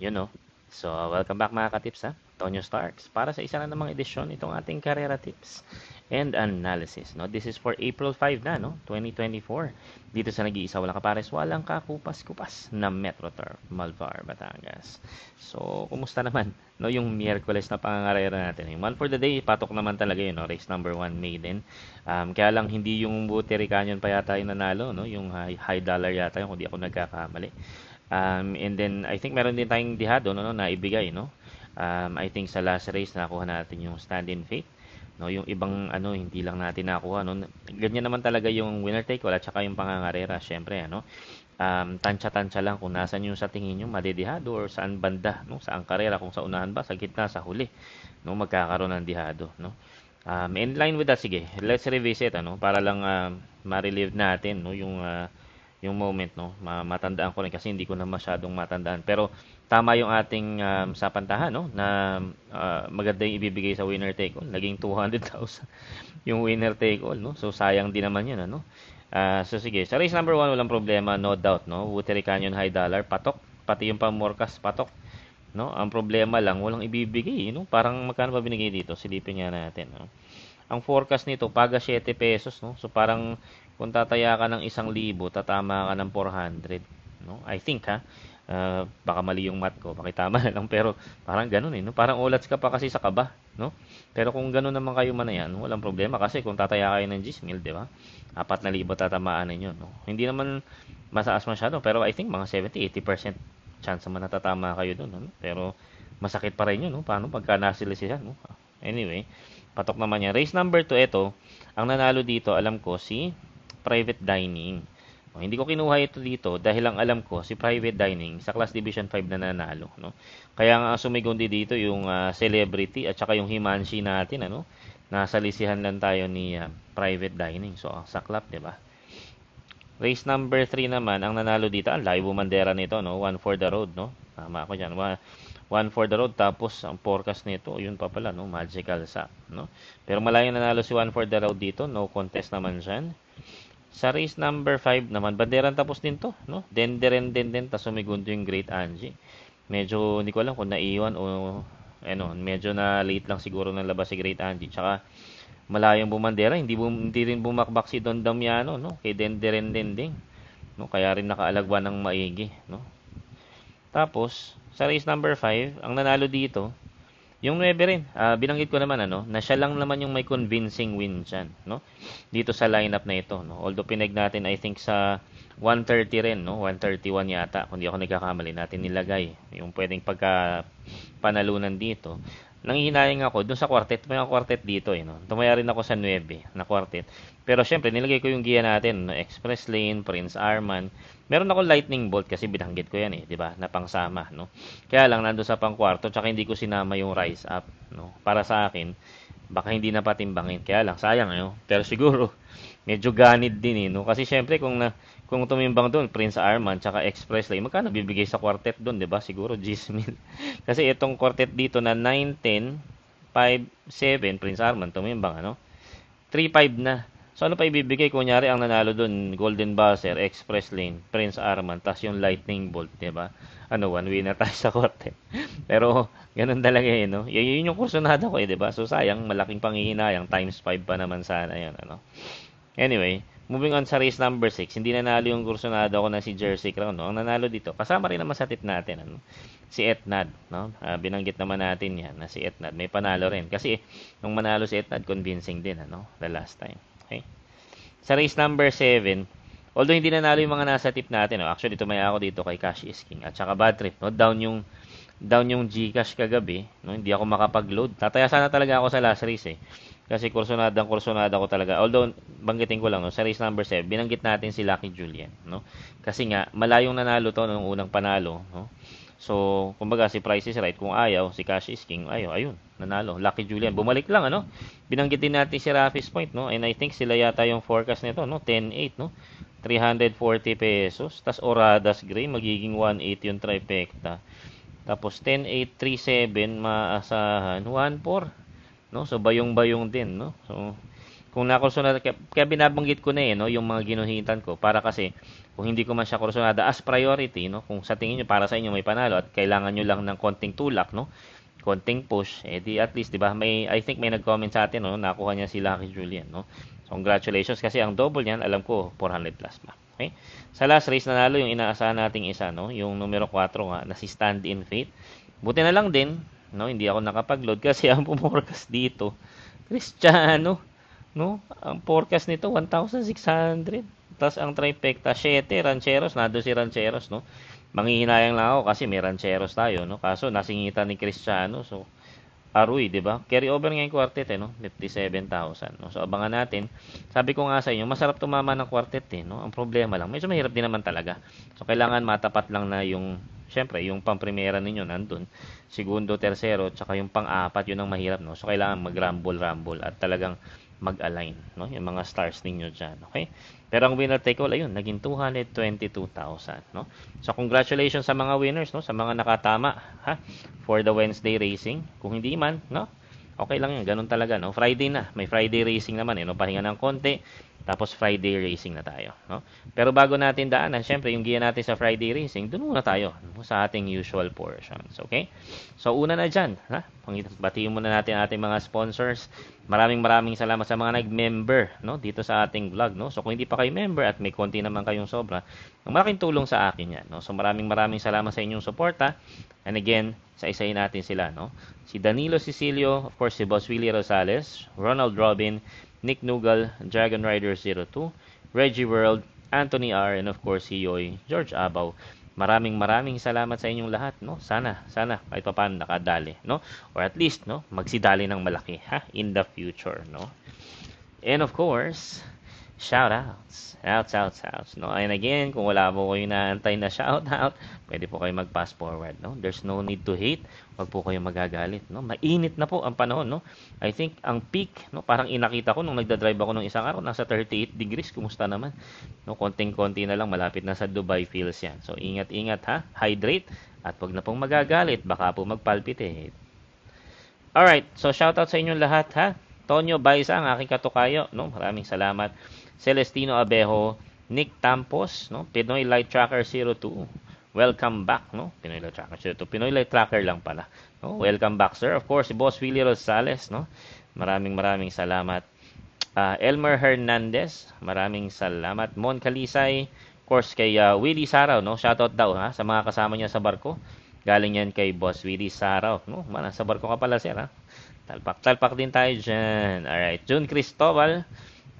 Yun know. So, welcome back mga ka-tips ha. Tonyo Starks para sa isa na namang edisyon itong ating Karera Tips and Analysis. No? This is for April 5 na, no? 2024. Dito sa nag-iisa walang kapares, walang kakupas-kupas na Metro MetroTurf Malvar, Batangas. So, kumusta naman no? yung Miyerkules na pangangarera natin? Yung one for the day, patok naman talaga yun, no? race number 1 maiden. Um, kaya lang hindi yung Buteri Canyon pa yata yung nanalo, no? yung high, high dollar yata yung kung di ako nagkakamali. Um, and then, I think meron din tayong dihado no, no, na ibigay, no? Um, I think sa last race, nakuha natin yung stand-in faith. No, yung ibang ano hindi lang natin nakuha no. Ganyan naman talaga yung winner take all at saka yung pangangarera, syempre ano. Um, tantsa-tantsa lang kung nasaan yung sa tingin niyo madidihado or saan banda, no? Saan karera kung sa unahan ba, sa gitna, sa huli, no? Magkakaroon ng dihado, no? Um, in line with that, sige, let's revisit, ano, para lang uh, ma-relieve natin, no, yung uh, yung moment no matandaan ko rin kasi hindi ko na masyadong matandaan pero tama yung ating um, sa pantahan no na uh, maganda yung ibibigay sa winner take all naging 200,000 yung winner take all no so sayang din naman yun ano uh, so sige sa race number 1 walang problema no doubt no Watery Canyon High Dollar patok pati yung pamorkas patok no ang problema lang walang ibibigay no parang magkano pa binigay dito silipin nga natin no ang forecast nito paga 7 pesos no so parang kung tataya ka ng isang libo, tatama ka ng 400. No? I think ha, uh, baka mali yung math ko, pakitama na lang. Pero parang ganun eh, no? parang ulats ka pa kasi sa kaba. No? Pero kung ganun naman kayo manayan, walang problema kasi kung tataya kayo ng Gmail, di ba? 4,000 tatamaan ninyo. No? Hindi naman masaas masyado, pero I think mga 70-80% chance naman natatama kayo doon. No? Pero masakit pa rin yun, no? Paano pagka nasila siya, no? Anyway, patok naman niya. Race number 2, ito, ang nanalo dito, alam ko, si private dining. O, hindi ko kinuha ito dito dahil lang alam ko si private dining sa class division 5 na nanalo, no. Kaya ang uh, sumigundi dito yung uh, celebrity at saka yung Himanshi natin, ano. Nasalisihan lang tayo ni uh, private dining. So, sa club, 'di ba? Race number 3 naman, ang nanalo dito, ang layo bandera nito, no? One for the road, no? Tama ako diyan. One, one for the road, tapos ang forecast nito, yun pa pala, no? Magical sa, no? Pero malayo nanalo si one for the road dito, no contest naman siyan. Sa race number 5 naman, banderang tapos din to, no? Denderen din din, tapos sumigundo yung Great Angie. Medyo hindi ko alam kung naiwan o ano, medyo na late lang siguro nang labas si Great Angie. Tsaka malayong bumandera, hindi, bum, hindi rin bumakbak si Don Damiano, no? Kay Denderen din din. No? Kaya rin nakaalagwa ng maigi, no? Tapos, sa race number 5, ang nanalo dito, yung 9 rin, uh, binanggit ko naman ano, na siya lang naman yung may convincing win dyan, no? Dito sa lineup na ito, no? Although pineg natin I think sa 130 rin, no? 131 yata, kung di ako nagkakamali natin nilagay. Yung pwedeng pagka panalunan dito nanghinayang ako dun sa quartet. May quartet dito eh. No? Tumaya rin ako sa 9 na quartet. Pero syempre, nilagay ko yung giya natin. No? Express Lane, Prince Arman. Meron ako lightning bolt kasi binanggit ko yan eh. 'di ba Na pangsama. No? Kaya lang, nando sa pang kwarto. Tsaka hindi ko sinama yung rise up. No? Para sa akin, baka hindi na patimbangin. Kaya lang, sayang. Eh, no? Pero siguro, medyo ganid din eh. No? Kasi syempre, kung na kung tumimbang doon, Prince Arman, tsaka Express Lane, magkano bibigay sa quartet doon, di ba? Siguro 10 Kasi itong quartet dito na 9, 10, 5, Prince Arman, tumimbang, ano? 3, 5 na. So, ano pa ibibigay? Kunyari, ang nanalo doon, Golden Buzzer, Express Lane, Prince Arman, tas yung Lightning Bolt, di ba? Ano, one way na tayo sa quartet. Pero, ganun talaga yun, eh, no? Y- yun yung kursunada ko, eh, di ba? So, sayang, malaking panghihinayang, times 5 pa naman sana yun, ano? Anyway, Moving on sa race number 6, hindi nanalo yung kursunado ko na si Jersey Crown. No? Ang nanalo dito, kasama rin naman sa tip natin, ano? si Etnad. No? Uh, binanggit naman natin yan na si Etnad. May panalo rin. Kasi nung manalo si Etnad, convincing din ano? the last time. Okay? Sa race number 7, although hindi nanalo yung mga nasa tip natin, no? actually tumaya ako dito kay Cash is King at saka Bad Trip. No? Down yung down yung Gcash kagabi, no? hindi ako makapag-load. Tataya sana talaga ako sa last race eh. Kasi kursunada, kursunada ko talaga. Although, banggitin ko lang, no, sa race number 7, binanggit natin si Lucky Julian. No? Kasi nga, malayong nanalo to nung unang panalo. No? So, kumbaga, si Price is right. Kung ayaw, si Cash is King, ayaw, ayun, nanalo. Lucky Julian, bumalik lang, ano? Binanggitin natin si Rafi's Point, no? And I think sila yata yung forecast nito, no? 10-8, no? 340 pesos. Tapos Oradas Gray, magiging 1.8 yung trifecta. Tapos 10.837 maasahan 1.4 no? So bayong-bayong din, no? So kung nakursunada, kaya, kaya binabanggit ko na eh, no, yung mga ginuhintan ko para kasi kung hindi ko man siya kursunada as priority, no, kung sa tingin niyo para sa inyo may panalo at kailangan niyo lang ng konting tulak, no, konting push, eh di at least, di ba, may, I think may nag-comment sa atin, no, nakuha niya si Lucky Julian, no. So, congratulations kasi ang double niyan, alam ko, 400 plus pa. Okay? Sa last race, nanalo yung inaasahan nating isa, no, yung numero 4 nga, na si Stand in Faith. Buti na lang din, no hindi ako nakapag-load kasi ang forecast dito Cristiano no ang forecast nito 1600 tapos ang trifecta 7 rancheros nado si rancheros no manghihinayang lang ako kasi may rancheros tayo no kaso nasingitan ni Cristiano so Arui, di ba? Carry over ngayon quartet, eh, no? 57,000. No? So, abangan natin. Sabi ko nga sa inyo, masarap tumama ng quartet, eh, no? Ang problema lang, medyo mahirap din naman talaga. So, kailangan matapat lang na yung, syempre, yung pang-primera ninyo nandun. Segundo, tersero, tsaka yung pang-apat, yun ang mahirap, no? So, kailangan mag-rumble-rumble at talagang mag-align, no? Yung mga stars ninyo diyan, okay? Pero ang winner take all ayun, naging 222,000, no? So congratulations sa mga winners, no? Sa mga nakatama, ha? For the Wednesday racing. Kung hindi man, no? Okay lang yan, ganun talaga, no? Friday na, may Friday racing naman, eh, no? Pahinga ng konti. Tapos Friday racing na tayo. No? Pero bago natin daanan, syempre yung giya natin sa Friday racing, doon muna tayo sa ating usual portions. Okay? So una na diyan, Ha? Batiin muna natin ating mga sponsors. Maraming maraming salamat sa mga nag-member no? dito sa ating vlog. No? So kung hindi pa kayo member at may konti naman kayong sobra, malaking tulong sa akin yan. No? So maraming maraming salamat sa inyong suporta. And again, sa isahin natin sila. No? Si Danilo Sicilio, of course si Boss Willie Rosales, Ronald Robin, Nick Nugal, Dragon Rider 02, Reggie World, Anthony R, and of course, Hiyoy, George Abaw. Maraming maraming salamat sa inyong lahat, no? Sana, sana kahit pa paano nakadali, no? Or at least, no, magsidali ng malaki ha in the future, no? And of course, shoutouts. Outs, outs, outs. No? And again, kung wala po kayong naantay na shoutout, pwede po kayong mag-pass forward. No? There's no need to hate. Huwag po kayong magagalit. No? Mainit na po ang panahon. No? I think ang peak, no? parang inakita ko nung nagdadrive ako nung isang araw, nasa 38 degrees. Kumusta naman? No? Konting-konti na lang, malapit na sa Dubai feels yan. So, ingat-ingat ha. Hydrate. At huwag na pong magagalit. Baka po magpalpitate. Alright, so shoutout sa inyong lahat ha. Tonyo Baisa, ang aking katukayo. No? Maraming salamat. Celestino Abejo, Nick Tampos, no? Pinoy Light Tracker 02. Welcome back, no? Pinoy Light Tracker 02. Pinoy Light Tracker lang pala. No? Welcome back, sir. Of course, si Boss Willie Rosales, no? Maraming maraming salamat. Uh, Elmer Hernandez, maraming salamat. Mon Kalisay, of course, kay uh, Willie Saraw, no? Shoutout daw, ha? Sa mga kasama niya sa barko. Galing yan kay Boss Willie Saraw, no? Mana, sa barko ka pala, sir, ha? Talpak-talpak din tayo dyan. Alright. June Cristobal,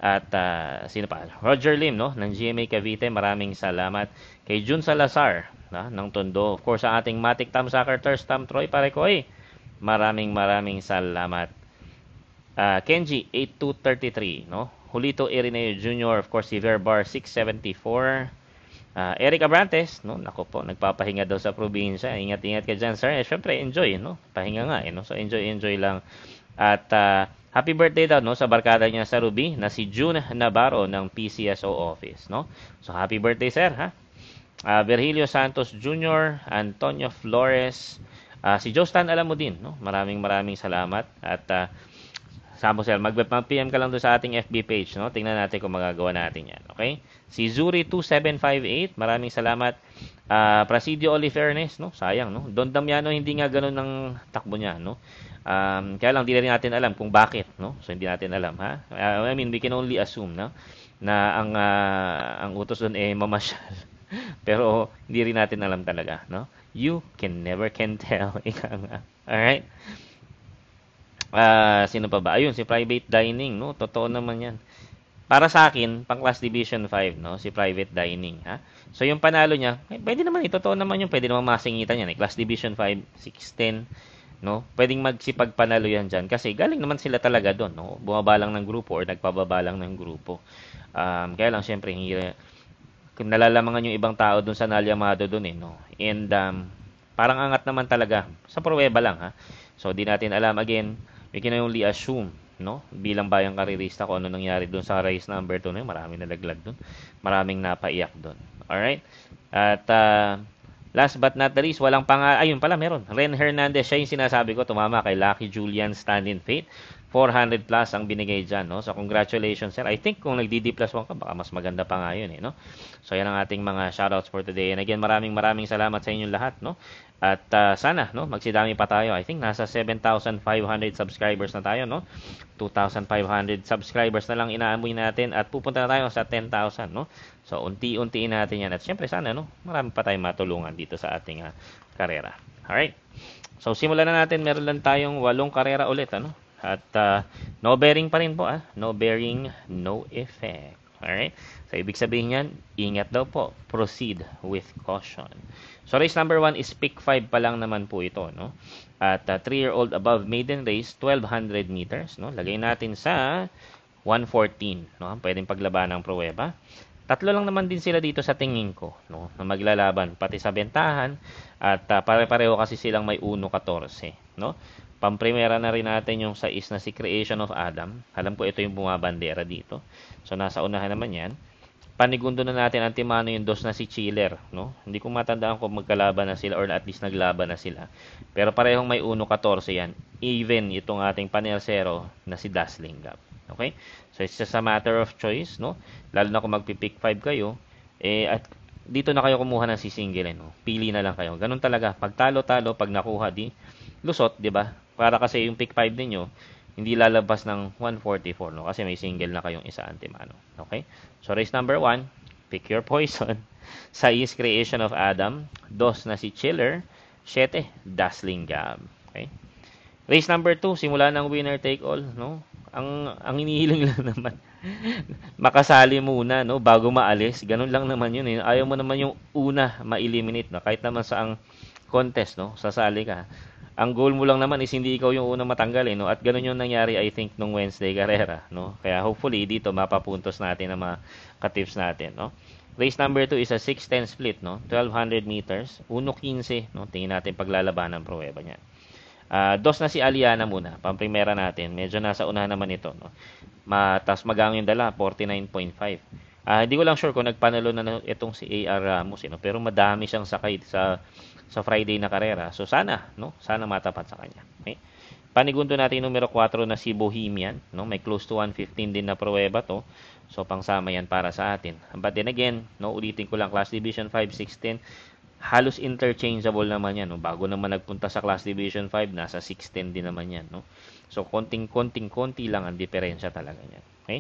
at uh, sino pa? Roger Lim no ng GMA Cavite, maraming salamat. Kay June Salazar na ng Tondo. Of course, sa ating Matic Tam Soccer Tam Troy Parekoy. Eh. Maraming maraming salamat. Uh, Kenji 8233 no. Julito Irineo Jr. of course si Verbar 674. Uh, Eric Abrantes, no, nako po, nagpapahinga daw sa probinsya. Ingat-ingat ka diyan, sir. Eh, syempre, enjoy, no. Pahinga nga, eh, no. So enjoy, enjoy lang. At uh, Happy birthday daw no sa barkada niya sa Ruby na si June Navarro ng PCSO office no. So happy birthday sir ha. Uh, Virgilio Santos Jr., Antonio Flores, uh, si Jostan alam mo din no. Maraming maraming salamat at uh, ah, Sampo sir, mag-PM ka lang doon sa ating FB page, no? Tingnan natin kung magagawa natin yan, okay? Si Zuri2758, maraming salamat. Uh, Presidio Olifernes, no? Sayang, no? Don Damiano, hindi nga ganun ng takbo niya, no? Um, kaya lang, hindi na rin natin alam kung bakit, no? So, hindi natin alam, ha? Uh, I mean, we can only assume, no? Na ang, uh, ang utos doon ay eh, mamasyal. Pero, hindi rin natin alam talaga, no? You can never can tell. Ika nga. Alright? Uh, sino pa ba? Ayun, si private dining, no? Totoo naman yan. Para sa akin, pang class division 5, no? Si private dining, ha? So, yung panalo niya, eh, pwede naman, ito eh, totoo naman yung pwede naman masingitan yan, eh. Class division 5, 6, 10, no? Pwedeng magsipag panalo yan diyan kasi galing naman sila talaga doon, no? Bumaba lang ng grupo or nagpababa lang ng grupo. Um, kaya lang syempre hindi nalalamangan yung ibang tao doon sa Nalyamado doon eh, no? And um, parang angat naman talaga sa pruweba lang ha. So di natin alam again, we can only assume no? Bilang bayang karirista ko ano nangyari doon sa race number 2 na yun, maraming nalaglag doon. Maraming napaiyak doon. All right? At uh, Last but not the least, walang pang... Ayun pala, meron. Ren Hernandez, siya yung sinasabi ko, tumama kay Lucky Julian Standin Fate. 400 plus ang binigay dyan, no? So, congratulations, sir. I think kung nag d plus 1 ka, baka mas maganda pa nga yun, eh, no? So, yan ang ating mga shoutouts for today. And again, maraming maraming salamat sa inyong lahat, no? At uh, sana no magsidami pa tayo. I think nasa 7,500 subscribers na tayo no. 2,500 subscribers na lang inaamoy natin at pupunta na tayo sa 10,000 no. So unti-untiin natin 'yan at siyempre sana no marami pa tayong matulungan dito sa ating uh, karera. All right. So simulan na natin. Meron lang tayong walong karera ulit ano. At uh, no bearing pa rin po ah. No bearing, no effect. Alright? So, ibig sabihin yan, ingat daw po. Proceed with caution. So, race number 1 is pick 5 pa lang naman po ito, no? At 3-year-old uh, above maiden race, 1,200 meters, no? Lagay natin sa 114, no? Pwedeng paglaban ng pruweba. Tatlo lang naman din sila dito sa tingin ko, no? Na maglalaban, pati sa bentahan, at uh, pare-pareho kasi silang may 1-14, no? Pamprimera na rin natin yung sa is na si Creation of Adam. Alam ko ito yung bumabandera dito. So nasa unahan naman yan. Panigundo na natin ang timano yung dos na si Chiller. No? Hindi ko matandaan kung magkalaban na sila or at least naglaban na sila. Pero parehong may 1-14 yan. Even itong ating panel zero na si Dazzling Gap. Okay? So it's just a matter of choice. No? Lalo na kung magpipick 5 kayo. Eh, at dito na kayo kumuha ng si single. Eh, no? Pili na lang kayo. Ganun talaga. Pag talo-talo, pag nakuha di lusot, di ba? Para kasi yung pick 5 ninyo, hindi lalabas ng 144, no? Kasi may single na kayong isa antimano. Okay? So, race number 1, pick your poison. Science creation of Adam. Dos na si Chiller. Siyete, Dazzling Gab. Okay? Race number 2, simula ng winner take all, no? Ang ang inihiling lang naman makasali muna, no, bago maalis. Ganun lang naman 'yun. Eh. Ayaw mo naman yung una ma-eliminate, no? Kahit naman sa ang contest, no? Sasali ka ang goal mo lang naman is hindi ikaw yung unang matanggal eh, no? At ganun yung nangyari I think nung Wednesday Carrera, no? Kaya hopefully dito mapapuntos natin ang mga ka-tips natin, no? Race number 2 is a 6-10 split, no? 1200 meters, 1.15, no? Tingin natin paglalaban ng pruweba niya. Uh, ah, dos na si Aliana muna, pamprimera natin. Medyo nasa una naman ito, no? Matas magang yung dala, 49.5. Uh, ah, hindi ko lang sure kung nagpanalo na itong si AR Ramos, eh, no? pero madami siyang sakay sa sa Friday na karera. So sana, no? Sana matapat sa kanya. Okay? Panigunto natin yung numero 4 na si Bohemian, no? May close to 115 din na pruweba to. So pangsama yan para sa atin. But then again, no, ulitin ko lang class division 516 halos interchangeable naman yan, no? Bago naman nagpunta sa class division 5, nasa 610 din naman yan, no? So konting konting konti lang ang diferensya talaga niyan. Okay?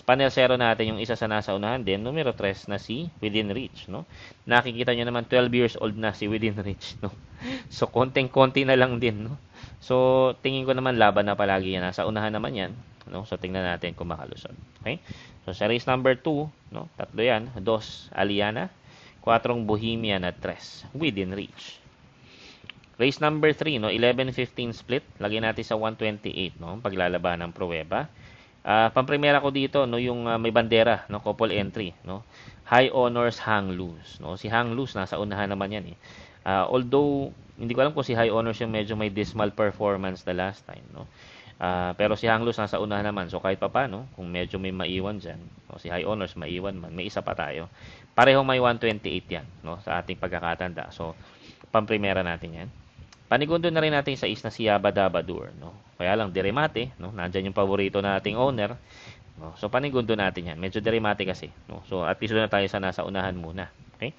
panel 0 natin yung isa sa nasa unahan din, numero 3 na si Within Reach, no? Nakikita nyo naman 12 years old na si Within Reach, no? So konting-konti na lang din, no? So tingin ko naman laban na palagi yan, nasa unahan naman yan, no? So tingnan natin kung makalusot. Okay? So sa race number 2, no? Tatlo yan, Dos Aliana, 4 Bohemian na 3 Within Reach. Race number 3, no? 11-15 split. Lagyan natin sa 128, no? Paglalaban ng pruweba. Uh, ah, pampremera ko dito no yung uh, may bandera no couple entry no. High honors Hang loose no. Si Hang loose nasa unahan naman yan eh. Uh, although hindi ko alam kung si High Honors yung medyo may dismal performance the last time no. Uh, pero si Hang loose nasa unahan naman so kahit papaano kung medyo may maiwan diyan no, si High Honors maiwan man may isa pa tayo. Parehong may 128 yan no sa ating pagkakatanda. So pampremera natin yan. Panigundo na rin natin sa is na si Yabadabadur. No? Kaya lang, Deremate, no? Nandiyan yung paborito nating owner. No? So, panigundo natin yan. Medyo Deremate kasi. No? So, at least na tayo sa nasa unahan muna. Okay?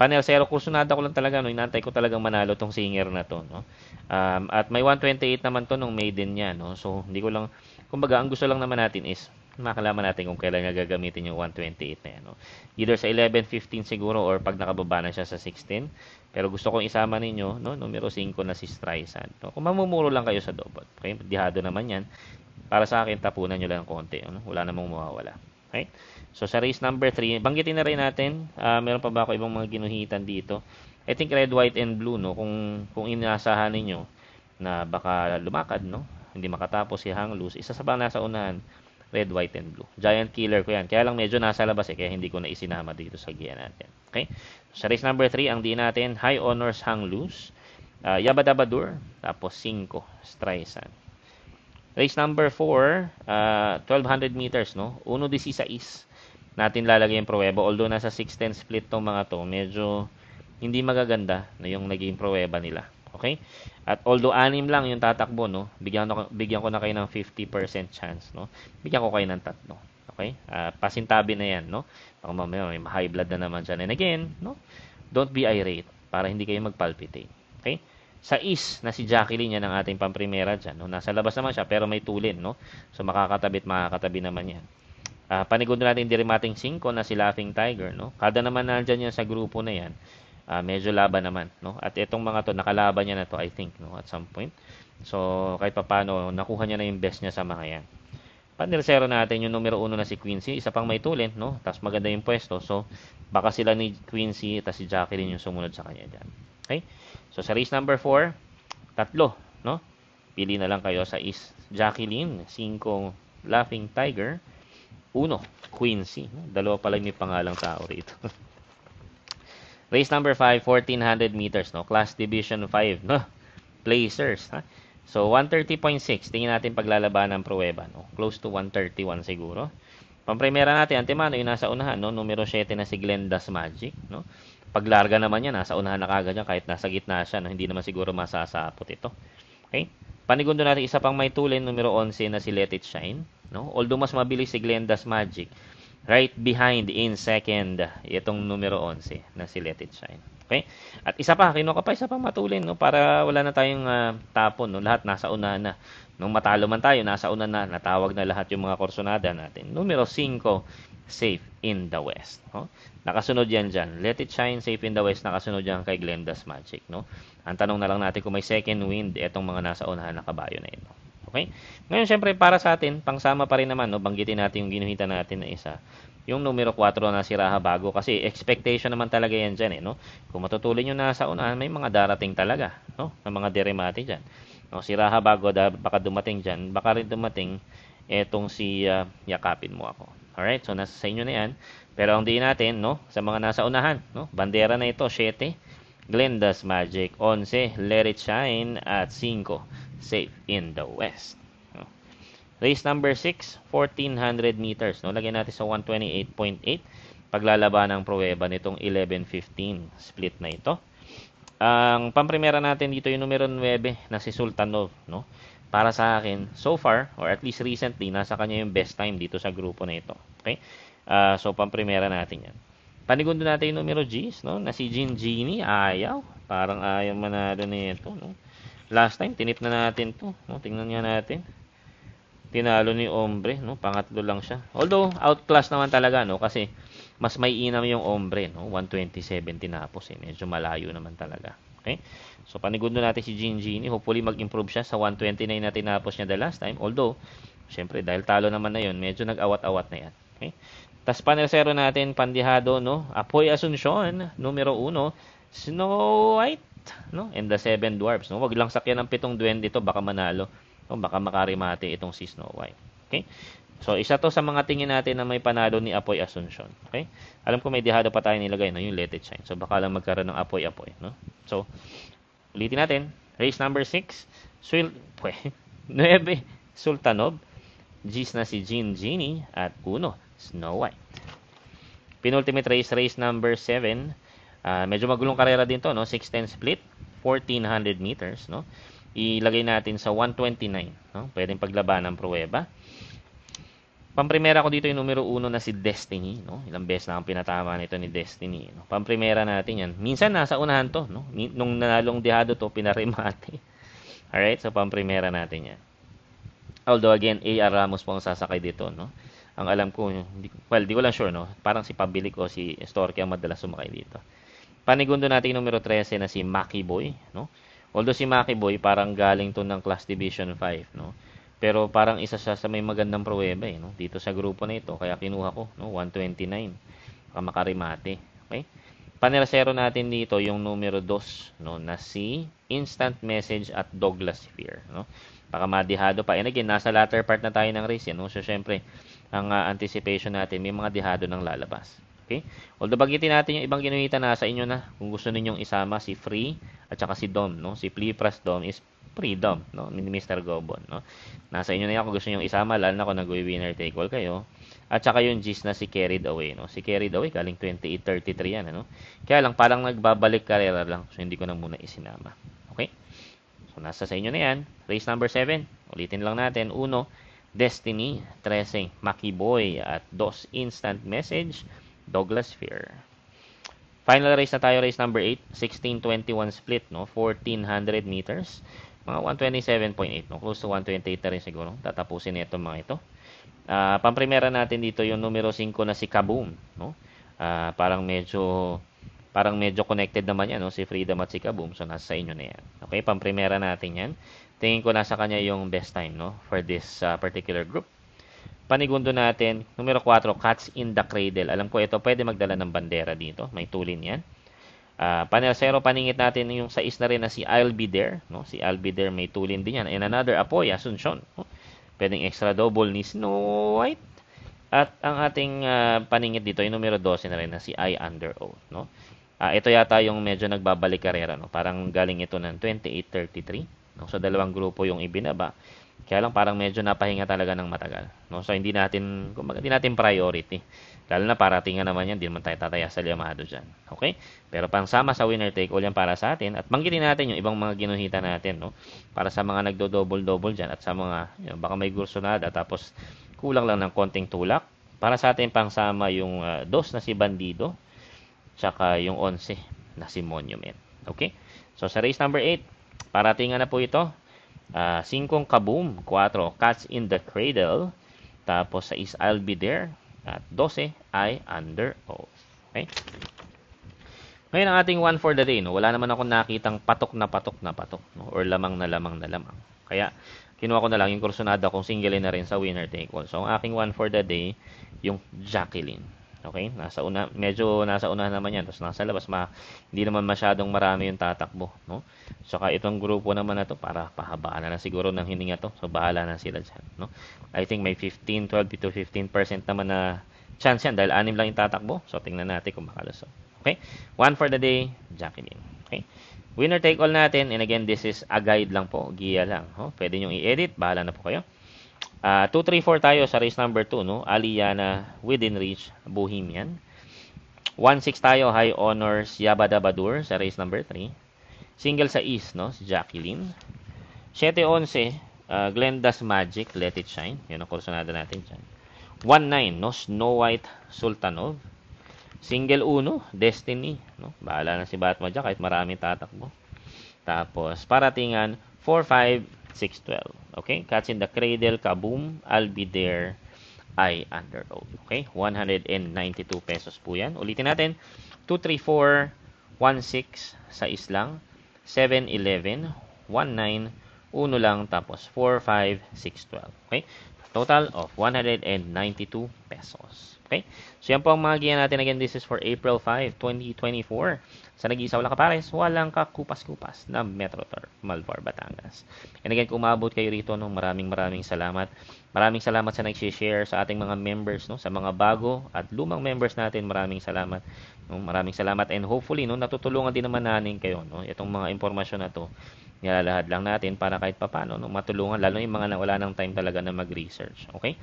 Panel Zero Kursunada ko lang talaga, no, inantay ko talagang manalo tong singer na to, no. Um, at may 128 naman to nung maiden niya, no. So, hindi ko lang kumbaga ang gusto lang naman natin is makalaman natin kung kailan niya gagamitin yung 128 na yan, no. Either sa 11, 15 siguro or pag nakababa na siya sa 16. Pero gusto kong isama ninyo, no, numero 5 na si Streisand. No? Kung mamumuro lang kayo sa dobot, okay? Dihado naman yan. Para sa akin, tapunan nyo lang konti. No? Wala namang mawawala. Okay? So, sa race number 3, banggitin na rin natin. Uh, meron pa ba ako ibang mga ginuhitan dito? I think red, white, and blue, no? Kung, kung inaasahan ninyo na baka lumakad, no? Hindi makatapos si Hang Loose. Isa sa bang nasa unahan, red, white, and blue. Giant killer ko yan. Kaya lang medyo nasa labas eh, kaya hindi ko na isinama dito sa giyan natin. Okay? Sa race number 3, ang diin natin, high honors hang loose, uh, ah, yabadabadur, tapos 5, Streisand. Race number 4, uh, 1200 meters, no? is natin lalagay yung pruweba. Although nasa 6-10 split tong mga to, medyo hindi magaganda na yung naging pruweba nila. Okay? At although anim lang yung tatakbo, no, bigyan, ko, bigyan ko na kayo ng 50% chance. No? Bigyan ko kayo ng tatlo. Okay? Uh, pasintabi na yan. No? Baka mamaya may high blood na naman dyan. And again, no? don't be irate para hindi kayo magpalpitate. Okay? Sa is na si Jacqueline yan ang ating pamprimera dyan. No? Nasa labas naman siya pero may tulin. No? So makakatabi makakatabi naman yan. Uh, ah, panigod natin yung dirimating 5 na si Laughing Tiger. No? Kada naman nandyan yan sa grupo na yan, uh, medyo laban naman, no? At itong mga to nakalaban niya na to, I think, no, at some point. So, kahit papaano nakuha niya na yung best niya sa mga yan. Panilsero natin yung numero 1 na si Quincy, isa pang may tulin, no? Tapos maganda yung pwesto. So, baka sila ni Quincy tapos si Jacqueline yung sumunod sa kanya diyan. Okay? So, sa race number 4, tatlo, no? Pili na lang kayo sa is Jacqueline, 5 Laughing Tiger, 1 Quincy. Dalawa pala may pangalang tao rito. Race number 5, 1400 meters, no? Class Division 5, no? Placers, ha? So, 130.6. Tingin natin paglalaban ng pruweba, no? Close to 131 siguro. Pampremera natin, Antemano, yung nasa unahan, no? Numero 7 na si Glendas Magic, no? Paglarga naman niya, nasa unahan na kagad niya, kahit nasa gitna siya, no? Hindi naman siguro masasapot ito. Okay? Panigundo natin, isa pang may tulin, numero 11 na si Let It Shine, no? Although mas mabilis si Glendas Magic, right behind in second itong numero 11 na si Let It Shine. Okay? At isa pa, kinuha pa isa pa matulin no para wala na tayong uh, tapon no lahat nasa una na. Nung matalo man tayo, nasa una na, natawag na lahat yung mga korsonada natin. Numero 5, Safe in the West. No? Nakasunod yan dyan. Let It Shine, Safe in the West, nakasunod yan kay Glenda's Magic. No? Ang tanong na lang natin kung may second wind, itong mga nasa unahan na kabayo na ito. Okay? Ngayon, syempre, para sa atin, pangsama pa rin naman, no, banggitin natin yung ginuhita natin na isa. Yung numero 4 na si Raha Bago kasi expectation naman talaga yan dyan. Eh, no? Kung matutuloy nyo na sa una, may mga darating talaga no? ng mga deremate dyan. No, si Raha Bago, da, baka dumating dyan, baka rin dumating etong si uh, Yakapin mo ako. Alright, so nasa sa inyo na yan. Pero ang diin natin, no, sa mga nasa unahan, no, bandera na ito, 7, Glenda's Magic, 11, Let It Shine, at 5 safe in the West. Race number 6, 1400 meters. No? Lagyan natin sa 128.8. Paglalaban ng pruweba nitong 11.15 split na ito. Ang pamprimera natin dito yung numero 9 na si Sultanov. No? Para sa akin, so far, or at least recently, nasa kanya yung best time dito sa grupo na ito. Okay? Uh, so, pamprimera natin yan. Panigundo natin yung numero G's, no? Na si Gin Genie, ayaw. Parang ayaw manalo na ito, no? Last time, tinip na natin to. No? Tingnan nga natin. Tinalo ni Ombre. No? Pangatlo lang siya. Although, outclass naman talaga. No? Kasi, mas may inam yung Ombre. No? 127 tinapos. Eh. Medyo malayo naman talaga. Okay? So, panigod natin si Gingini. Hopefully, mag-improve siya sa 129 na tinapos niya the last time. Although, syempre, dahil talo naman na yon medyo nag-awat-awat na yan. Okay? Tapos panel zero natin, pandihado, no? Apoy asunsyon numero 1, Snow White no? And the seven dwarfs, no? Wag lang sakyan ng pitong duwende ito, baka manalo. No? Baka makarimate itong si Snow White. Okay? So, isa to sa mga tingin natin na may panalo ni Apoy Asuncion. Okay? Alam ko may dihado pa tayo nilagay, no? Yung let it shine. So, baka lang magkaroon ng Apoy-Apoy, no? So, ulitin natin. Race number 6, Sul... Pwe, 9, Sultanov. Gis na si Jean Genie. At 1, Snow White. Penultimate race, race number 7, Uh, medyo magulong karera din to, no? 610 split, 1400 meters, no? Ilagay natin sa 129, no? Pwedeng paglaban ng pruweba. Pamprimera ko dito yung numero 1 na si Destiny, no? Ilang beses na ang pinatama nito ni Destiny, no? Pamprimera natin 'yan. Minsan nasa unahan 'to, no? Nung nanalong dihado 'to, pinarimate. All right, so pamprimera natin 'yan. Although again, AR Ramos po ang sasakay dito, no? Ang alam ko, hindi, well, di ko lang sure, no? Parang si Pabilik o si Storke ang madalas sumakay dito. Panigundo natin yung numero 13 na si Maki Boy, no? Although si Maki Boy parang galing to ng class division 5, no? Pero parang isa siya sa may magandang pruweba, eh, no? Dito sa grupo na ito, kaya kinuha ko, no? 129. Baka makarimate, okay? Panirasero natin dito yung numero 2, no? Na si Instant Message at Douglas Fear, no? Baka madihado pa. And again, nasa latter part na tayo ng race, eh, no? So, syempre, ang uh, anticipation natin, may mga dihado nang lalabas. Okay? Although bagitin natin yung ibang ginuhita na sa inyo na kung gusto ninyong isama si free at saka si dom, no? Si Free plus dom is Freedom, no? Ni Mr. Gobon, no? Nasa inyo na yan kung gusto ninyong isama lalo na kung nagwi-winner take all kayo. At saka yung G's na si carried away, no? Si carried away galing 2833 yan, ano? Kaya lang parang nagbabalik karera lang so hindi ko na muna isinama. Okay? So nasa sa inyo na yan. Race number 7. Ulitin lang natin. Uno, Destiny, 13, Makiboy at Dos Instant Message Douglas Fear. Final race na tayo, race number 8, 1621 split, no? 1400 meters. Mga 127.8, no? Close to 128 rin siguro. Tatapusin nito mga ito. Uh, ah, pamprimera natin dito yung numero 5 na si Kaboom, no? Uh, parang medyo parang medyo connected naman yan, no? si Freedom at si Kaboom. So, nasa inyo na yan. Okay, pamprimera natin yan. Tingin ko nasa kanya yung best time no? for this uh, particular group. Panigundo natin, numero 4, Cats in the Cradle. Alam ko ito, pwede magdala ng bandera dito. May tulin yan. Uh, panel 0, paningit natin yung 6 na rin na si I'll Be There. No? Si I'll Be There, may tulin din yan. And another, Apoy, Asuncion. No? Pwedeng extra double ni Snow White. At ang ating uh, paningit dito, yung numero 12 na rin na si I Under Oath. No? Uh, ito yata yung medyo nagbabalik karera. No? Parang galing ito ng 2833. No? So, dalawang grupo yung ibinaba. Kaya lang parang medyo napahinga talaga ng matagal. No? So hindi natin, kumbaga, hindi natin priority. Lalo na parating nga naman yan, di naman tayo tataya sa liamado dyan. Okay? Pero pang sama sa winner take all yan para sa atin. At banggitin natin yung ibang mga ginuhita natin. No? Para sa mga nagdo-double-double dyan at sa mga, you know, baka may at tapos kulang lang ng konting tulak. Para sa atin pang sama yung uh, dos na si Bandido tsaka yung 11 na si Monument. Okay? So sa race number 8, parating nga na po ito. Uh, singkong kaboom, 4. Cats in the Cradle. Tapos 6, I'll Be There. At 12 I Under Oath. Okay? Ngayon ang ating one for the day. No? Wala naman akong nakitang patok na patok na patok. No? Or lamang na lamang na lamang. Kaya kinuha ko na lang yung kursonada kung single na rin sa winner take all. So ang aking one for the day, yung Jacqueline. Okay? Nasa una, medyo nasa una naman yan. Tapos nasa labas, ma, hindi naman masyadong marami yung tatakbo. No? Saka itong grupo naman na to, para pahabaan na lang siguro ng hininga to. So, bahala na sila dyan. No? I think may 15, 12 to 15% naman na chance yan dahil anim lang yung tatakbo. So, tingnan natin kung makalusot. Okay? One for the day, Jacqueline. Okay? Winner take all natin. And again, this is a guide lang po. Giya lang. Oh, pwede nyo i-edit. Bahala na po kayo. Uh, ah, 2-3-4 tayo sa race number 2, no? Aliana within reach, Bohemian. 1-6 tayo, High Honors, Yabadabadur sa race number 3. Single sa East, no? Si Jacqueline. 7-11, uh, Glenda's Magic, Let It Shine. Yan ang kursunada natin dyan. 1-9, no? Snow White, Sultanov. Single 1, Destiny. No? Bahala na si Batman dyan kahit marami tatakbo. Tapos, paratingan, 4-5, 6.12. Okay? Cats in the cradle, kaboom, I'll be there, I under oath. Okay? 192 pesos po yan. Ulitin natin, 234, 16, sa islang, 7, 11, 19, uno lang, tapos 4, 5, 6, 12. Okay? Total of 192 pesos. Okay? So, yan po ang mga giyan natin. Again, this is for April 5, 2024. Sa Nag-iisaw lang kapares, walang kakupas-kupas na Metro Malvar, Batangas. And again, kung umabot kayo rito, no, maraming maraming salamat. Maraming salamat sa nag-share sa ating mga members, no, sa mga bago at lumang members natin. Maraming salamat. No, maraming salamat and hopefully no, natutulungan din naman natin kayo no, itong mga impormasyon na to ilalahad lang natin para kahit papano no, matulungan lalo yung mga wala ng time talaga na mag-research. Okay?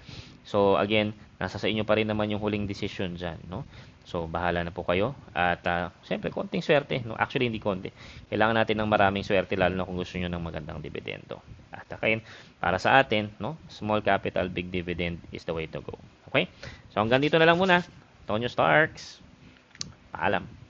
So again, nasa sa inyo pa rin naman yung huling decision diyan, no? So bahala na po kayo at uh, siyempre konting swerte, no? Actually hindi konti. Kailangan natin ng maraming swerte lalo na kung gusto niyo ng magandang dividendo. At kain para sa atin, no? Small capital big dividend is the way to go. Okay? So hanggang dito na lang muna. Tonyo Starks. Paalam.